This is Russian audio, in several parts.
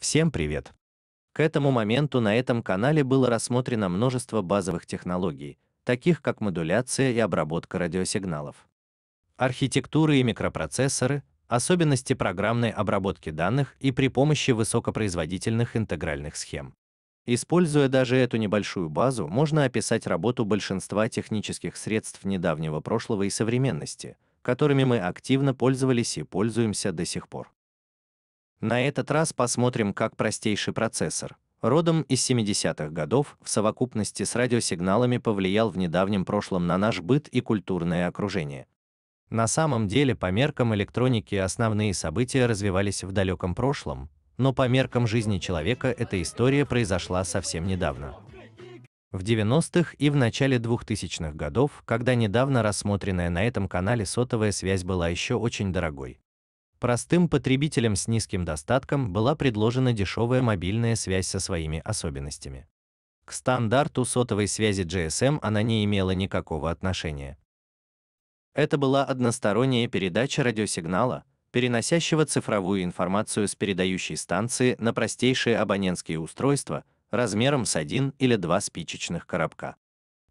Всем привет! К этому моменту на этом канале было рассмотрено множество базовых технологий, таких как модуляция и обработка радиосигналов. Архитектуры и микропроцессоры, особенности программной обработки данных и при помощи высокопроизводительных интегральных схем. Используя даже эту небольшую базу, можно описать работу большинства технических средств недавнего прошлого и современности, которыми мы активно пользовались и пользуемся до сих пор. На этот раз посмотрим, как простейший процессор, родом из 70-х годов, в совокупности с радиосигналами повлиял в недавнем прошлом на наш быт и культурное окружение. На самом деле, по меркам электроники основные события развивались в далеком прошлом, но по меркам жизни человека эта история произошла совсем недавно. В 90-х и в начале 2000-х годов, когда недавно рассмотренная на этом канале сотовая связь была еще очень дорогой, Простым потребителям с низким достатком была предложена дешевая мобильная связь со своими особенностями. К стандарту сотовой связи GSM она не имела никакого отношения. Это была односторонняя передача радиосигнала, переносящего цифровую информацию с передающей станции на простейшие абонентские устройства размером с один или два спичечных коробка.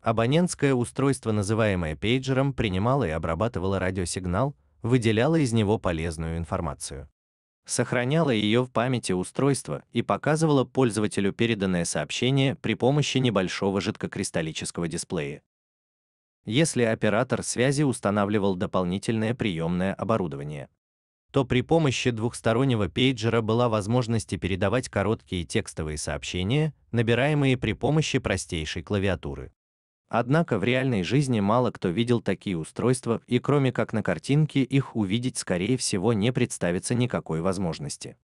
Абонентское устройство, называемое пейджером, принимало и обрабатывало радиосигнал, выделяла из него полезную информацию. Сохраняла ее в памяти устройства и показывала пользователю переданное сообщение при помощи небольшого жидкокристаллического дисплея. Если оператор связи устанавливал дополнительное приемное оборудование, то при помощи двухстороннего пейджера была возможность передавать короткие текстовые сообщения, набираемые при помощи простейшей клавиатуры. Однако в реальной жизни мало кто видел такие устройства, и кроме как на картинке их увидеть, скорее всего, не представится никакой возможности.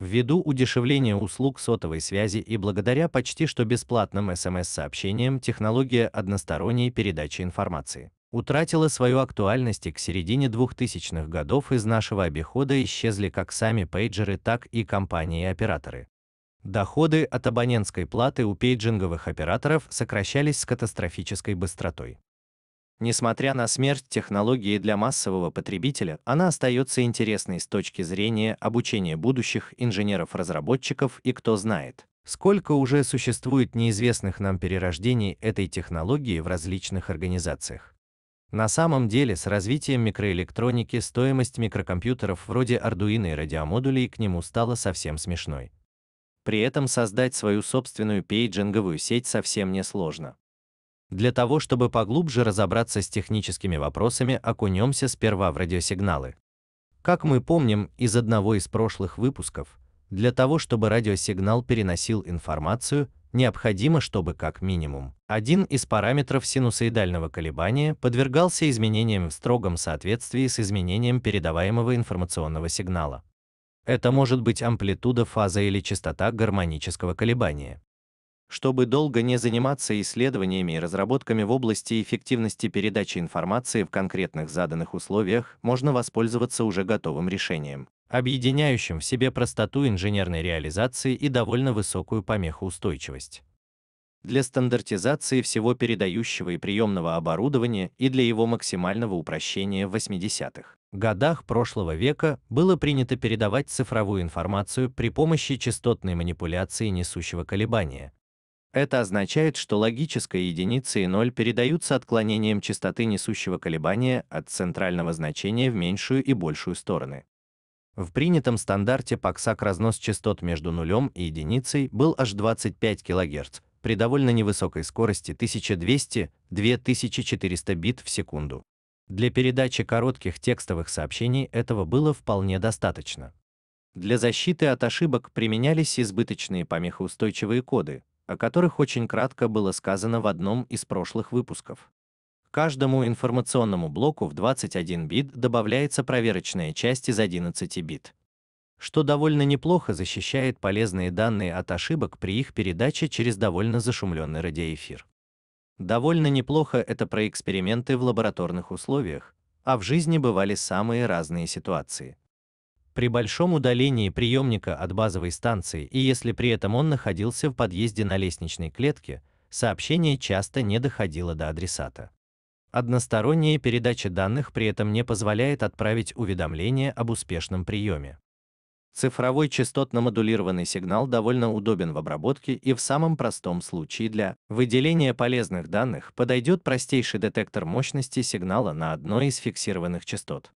Ввиду удешевления услуг сотовой связи и благодаря почти что бесплатным СМС-сообщениям технология односторонней передачи информации утратила свою актуальность и к середине 2000-х годов из нашего обихода исчезли как сами пейджеры, так и компании-операторы. Доходы от абонентской платы у пейджинговых операторов сокращались с катастрофической быстротой. Несмотря на смерть технологии для массового потребителя, она остается интересной с точки зрения обучения будущих инженеров-разработчиков и кто знает, сколько уже существует неизвестных нам перерождений этой технологии в различных организациях. На самом деле с развитием микроэлектроники стоимость микрокомпьютеров вроде Arduino и радиомодулей к нему стала совсем смешной. При этом создать свою собственную пейджинговую сеть совсем не сложно. Для того, чтобы поглубже разобраться с техническими вопросами, окунемся сперва в радиосигналы. Как мы помним из одного из прошлых выпусков, для того, чтобы радиосигнал переносил информацию, необходимо, чтобы как минимум один из параметров синусоидального колебания подвергался изменениям в строгом соответствии с изменением передаваемого информационного сигнала. Это может быть амплитуда, фаза или частота гармонического колебания. Чтобы долго не заниматься исследованиями и разработками в области эффективности передачи информации в конкретных заданных условиях, можно воспользоваться уже готовым решением, объединяющим в себе простоту инженерной реализации и довольно высокую помехоустойчивость для стандартизации всего передающего и приемного оборудования и для его максимального упрощения в 80-х годах прошлого века было принято передавать цифровую информацию при помощи частотной манипуляции несущего колебания. Это означает, что логическая единица и ноль передаются отклонением частоты несущего колебания от центрального значения в меньшую и большую стороны. В принятом стандарте Паксак разнос частот между нулем и единицей был аж 25 кГц при довольно невысокой скорости 1200-2400 бит в секунду. Для передачи коротких текстовых сообщений этого было вполне достаточно. Для защиты от ошибок применялись избыточные помехоустойчивые коды, о которых очень кратко было сказано в одном из прошлых выпусков. каждому информационному блоку в 21 бит добавляется проверочная часть из 11 бит, что довольно неплохо защищает полезные данные от ошибок при их передаче через довольно зашумленный радиоэфир. Довольно неплохо это про эксперименты в лабораторных условиях, а в жизни бывали самые разные ситуации. При большом удалении приемника от базовой станции и если при этом он находился в подъезде на лестничной клетке, сообщение часто не доходило до адресата. Односторонняя передача данных при этом не позволяет отправить уведомление об успешном приеме. Цифровой частотно-модулированный сигнал довольно удобен в обработке и в самом простом случае для выделения полезных данных подойдет простейший детектор мощности сигнала на одной из фиксированных частот.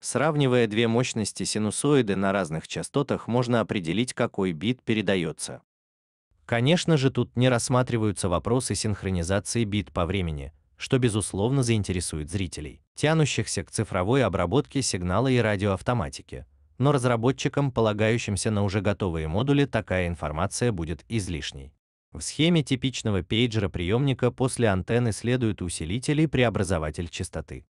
Сравнивая две мощности синусоиды на разных частотах, можно определить, какой бит передается. Конечно же, тут не рассматриваются вопросы синхронизации бит по времени, что безусловно заинтересует зрителей, тянущихся к цифровой обработке сигнала и радиоавтоматике но разработчикам, полагающимся на уже готовые модули, такая информация будет излишней. В схеме типичного пейджера-приемника после антенны следует усилитель и преобразователь частоты.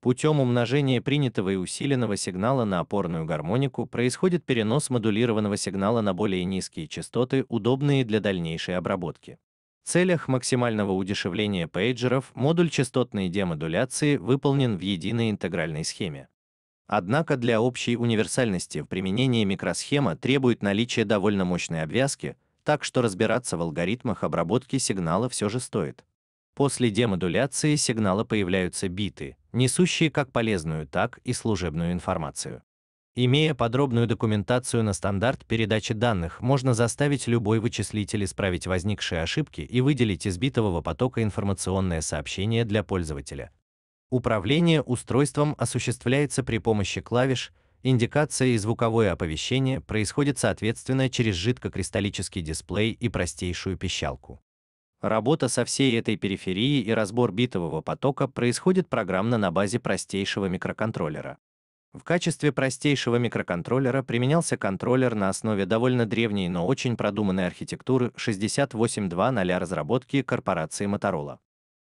Путем умножения принятого и усиленного сигнала на опорную гармонику происходит перенос модулированного сигнала на более низкие частоты, удобные для дальнейшей обработки. В целях максимального удешевления пейджеров модуль частотной демодуляции выполнен в единой интегральной схеме. Однако для общей универсальности в применении микросхема требует наличия довольно мощной обвязки, так что разбираться в алгоритмах обработки сигнала все же стоит. После демодуляции сигнала появляются биты, несущие как полезную, так и служебную информацию. Имея подробную документацию на стандарт передачи данных, можно заставить любой вычислитель исправить возникшие ошибки и выделить из битового потока информационное сообщение для пользователя, Управление устройством осуществляется при помощи клавиш, индикация и звуковое оповещение происходит соответственно через жидкокристаллический дисплей и простейшую пищалку. Работа со всей этой периферией и разбор битового потока происходит программно на базе простейшего микроконтроллера. В качестве простейшего микроконтроллера применялся контроллер на основе довольно древней, но очень продуманной архитектуры 68200 разработки корпорации Motorola.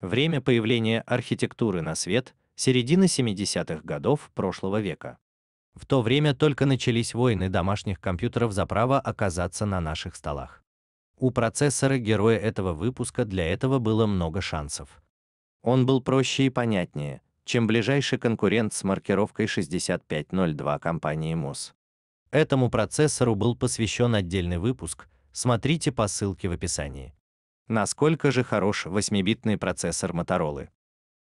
Время появления архитектуры на свет – середина 70-х годов прошлого века. В то время только начались войны домашних компьютеров за право оказаться на наших столах. У процессора героя этого выпуска для этого было много шансов. Он был проще и понятнее, чем ближайший конкурент с маркировкой 6502 компании MOS. Этому процессору был посвящен отдельный выпуск, смотрите по ссылке в описании. Насколько же хорош 8-битный процессор Motorola?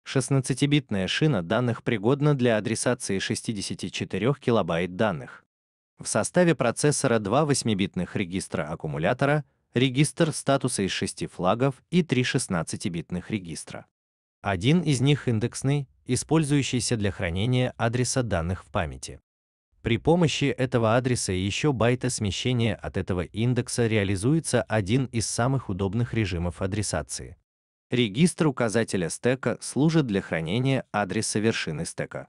16-битная шина данных пригодна для адресации 64 килобайт данных. В составе процессора два 8-битных регистра аккумулятора, регистр статуса из 6 флагов и три 16-битных регистра. Один из них индексный, использующийся для хранения адреса данных в памяти. При помощи этого адреса и еще байта смещения от этого индекса реализуется один из самых удобных режимов адресации. Регистр указателя стека служит для хранения адреса вершины стека.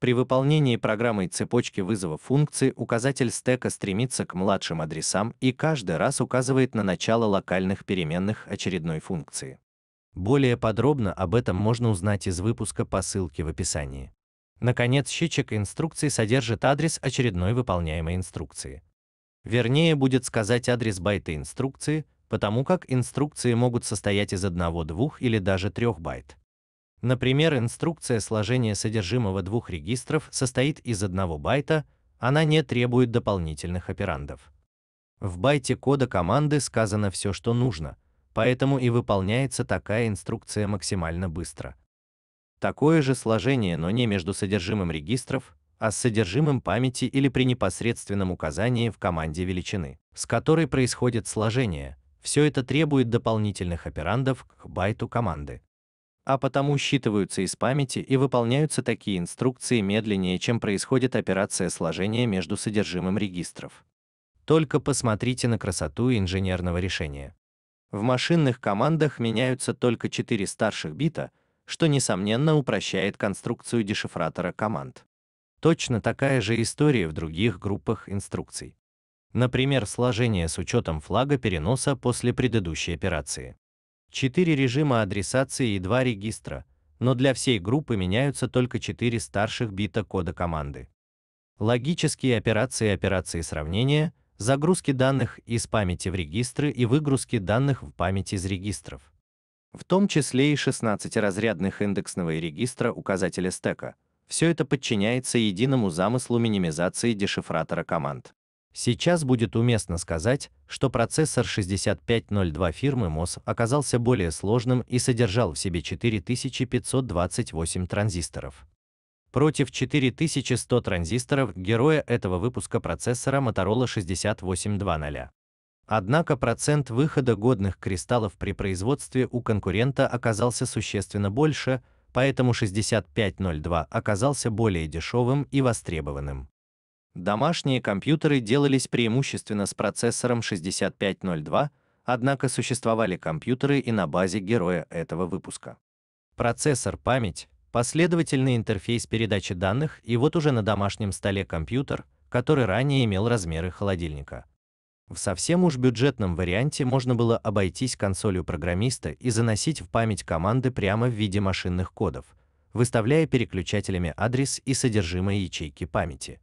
При выполнении программой цепочки вызова функции указатель стека стремится к младшим адресам и каждый раз указывает на начало локальных переменных очередной функции. Более подробно об этом можно узнать из выпуска по ссылке в описании. Наконец, счетчик инструкции содержит адрес очередной выполняемой инструкции. Вернее, будет сказать адрес байта инструкции, потому как инструкции могут состоять из одного, двух или даже трех байт. Например, инструкция сложения содержимого двух регистров состоит из одного байта, она не требует дополнительных операндов. В байте кода команды сказано все, что нужно, поэтому и выполняется такая инструкция максимально быстро. Такое же сложение, но не между содержимым регистров, а с содержимым памяти или при непосредственном указании в команде величины, с которой происходит сложение. Все это требует дополнительных операндов к байту команды. А потому считываются из памяти и выполняются такие инструкции медленнее, чем происходит операция сложения между содержимым регистров. Только посмотрите на красоту инженерного решения. В машинных командах меняются только четыре старших бита, что, несомненно, упрощает конструкцию дешифратора команд. Точно такая же история в других группах инструкций. Например, сложение с учетом флага переноса после предыдущей операции. Четыре режима адресации и два регистра, но для всей группы меняются только четыре старших бита кода команды. Логические операции операции сравнения, загрузки данных из памяти в регистры и выгрузки данных в память из регистров в том числе и 16 разрядных индексного и регистра указателя стека. Все это подчиняется единому замыслу минимизации дешифратора команд. Сейчас будет уместно сказать, что процессор 6502 фирмы MOS оказался более сложным и содержал в себе 4528 транзисторов. Против 4100 транзисторов героя этого выпуска процессора Motorola 6820. Однако процент выхода годных кристаллов при производстве у конкурента оказался существенно больше, поэтому 6502 оказался более дешевым и востребованным. Домашние компьютеры делались преимущественно с процессором 6502, однако существовали компьютеры и на базе героя этого выпуска. Процессор, память, последовательный интерфейс передачи данных и вот уже на домашнем столе компьютер, который ранее имел размеры холодильника. В совсем уж бюджетном варианте можно было обойтись консолью программиста и заносить в память команды прямо в виде машинных кодов, выставляя переключателями адрес и содержимое ячейки памяти.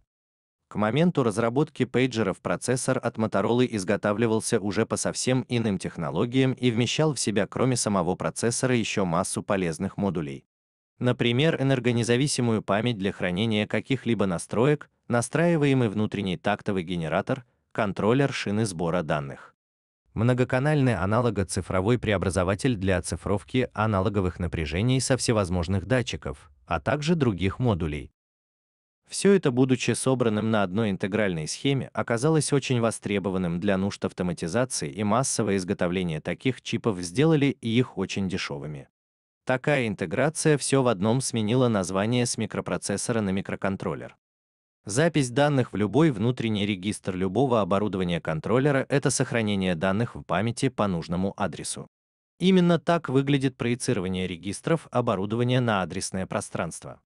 К моменту разработки пейджеров процессор от Motorola изготавливался уже по совсем иным технологиям и вмещал в себя кроме самого процессора еще массу полезных модулей. Например, энергонезависимую память для хранения каких-либо настроек, настраиваемый внутренний тактовый генератор – контроллер шины сбора данных. Многоканальный аналого-цифровой преобразователь для оцифровки аналоговых напряжений со всевозможных датчиков, а также других модулей. Все это, будучи собранным на одной интегральной схеме, оказалось очень востребованным для нужд автоматизации и массовое изготовление таких чипов сделали их очень дешевыми. Такая интеграция все в одном сменила название с микропроцессора на микроконтроллер. Запись данных в любой внутренний регистр любого оборудования контроллера – это сохранение данных в памяти по нужному адресу. Именно так выглядит проецирование регистров оборудования на адресное пространство.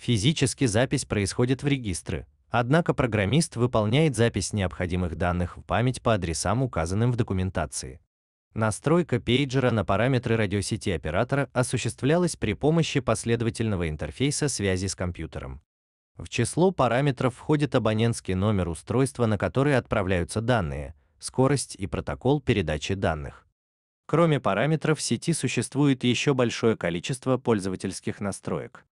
Физически запись происходит в регистры, однако программист выполняет запись необходимых данных в память по адресам, указанным в документации. Настройка пейджера на параметры радиосети оператора осуществлялась при помощи последовательного интерфейса связи с компьютером. В число параметров входит абонентский номер устройства, на который отправляются данные, скорость и протокол передачи данных. Кроме параметров в сети существует еще большое количество пользовательских настроек.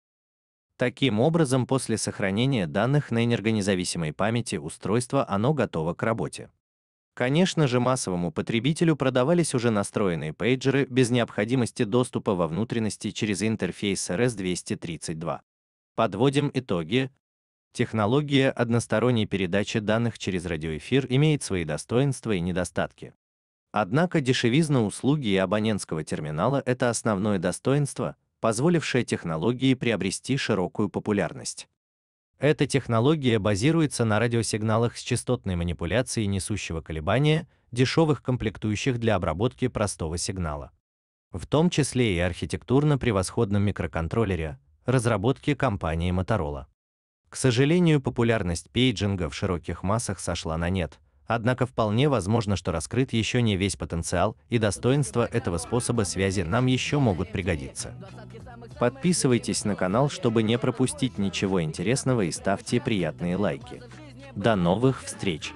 Таким образом, после сохранения данных на энергонезависимой памяти устройства оно готово к работе. Конечно же, массовому потребителю продавались уже настроенные пейджеры без необходимости доступа во внутренности через интерфейс RS-232. Подводим итоги. Технология односторонней передачи данных через радиоэфир имеет свои достоинства и недостатки. Однако дешевизна услуги и абонентского терминала – это основное достоинство, позволившее технологии приобрести широкую популярность. Эта технология базируется на радиосигналах с частотной манипуляцией несущего колебания, дешевых комплектующих для обработки простого сигнала. В том числе и архитектурно превосходном микроконтроллере, разработки компании Motorola. К сожалению, популярность пейджинга в широких массах сошла на нет, однако вполне возможно, что раскрыт еще не весь потенциал и достоинства этого способа связи нам еще могут пригодиться. Подписывайтесь на канал, чтобы не пропустить ничего интересного и ставьте приятные лайки. До новых встреч!